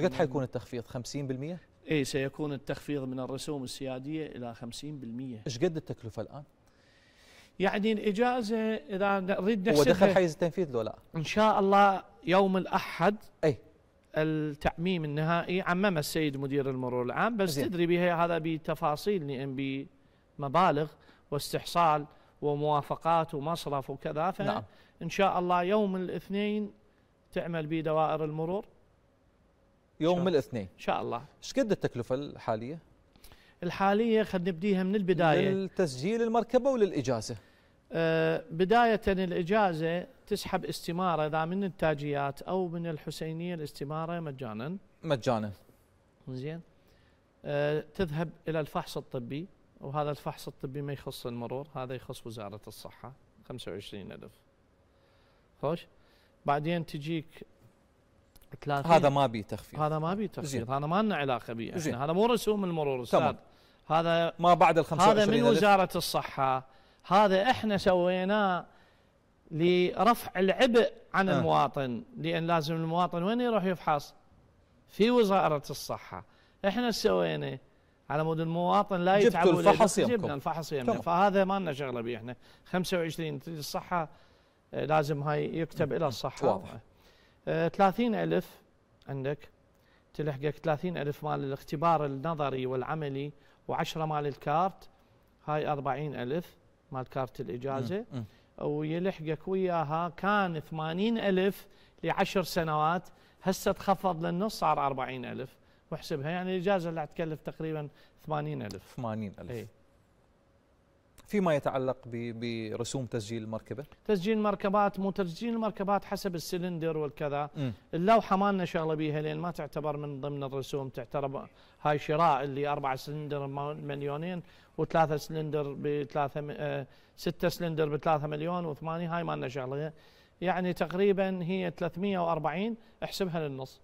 ايش قد حيكون التخفيض 50%؟ اي سيكون التخفيض من الرسوم السياديه الى 50% ايش قد التكلفه الان؟ يعني الاجازه اذا نريد نحسبها هو دخل حيز التنفيذ لو لا؟ ان شاء الله يوم الاحد اي التعميم النهائي عممه السيد مدير المرور العام بس زين. تدري بها هذا بتفاصيل لان بمبالغ واستحصال وموافقات ومصرف وكذا نعم. فان نعم. شاء الله يوم الاثنين تعمل به دوائر المرور يوم الاثنين ان شاء الله ايش قد التكلفه الحاليه الحاليه خلينا نبديها من البدايه للتسجيل المركبه وللاجازه أه بدايه الاجازه تسحب استماره اذا من التاجيات او من الحسينيه الاستماره مجانا مجانا زين أه تذهب الى الفحص الطبي وهذا الفحص الطبي ما يخص المرور هذا يخص وزاره الصحه 25000 خوش بعدين تجيك 30 هذا ما بي تخفيض هذا ما بي تخفيض هذا ما لنا علاقه به احنا هذا مو رسوم المرور استاذ هذا ما بعد ال هذا من وزاره الصحه هذا احنا سويناه لرفع العبء عن آه. المواطن لان لازم المواطن وين يروح يفحص؟ في وزاره الصحه احنا سوينا على مود المواطن لا يتعب جبتوا الفحص يمكم جبنا الفحص يمكم فهذا ما لنا شغله به احنا 25 الصحه آه، لازم هاي يكتب الى الصحه واضح 30 ألف عندك تلحقك 30 ألف مال الاختبار النظري والعملي و10 مال الكارت هاي 40 ألف مال كارت الإجازة ويلحقك وياها كان 80 ألف لعشر سنوات هسه تخفض للنص صار 40 ألف واحسبها يعني الإجازة اللي تكلف تقريبا 80 ألف 80 ألف إيه. فيما يتعلق برسوم تسجيل المركبه تسجيل المركبات مو تسجيل المركبات حسب السلندر والكذا اللوحه ما لنا شغله بيها لان ما تعتبر من ضمن الرسوم تعتبر هاي شراء اللي اربع سلندر مليونين وثلاثه سلندر بثلاثه آه سته سلندر بثلاثه مليون وثمانيه هاي ما لنا شغله يعني تقريبا هي 340 احسبها للنص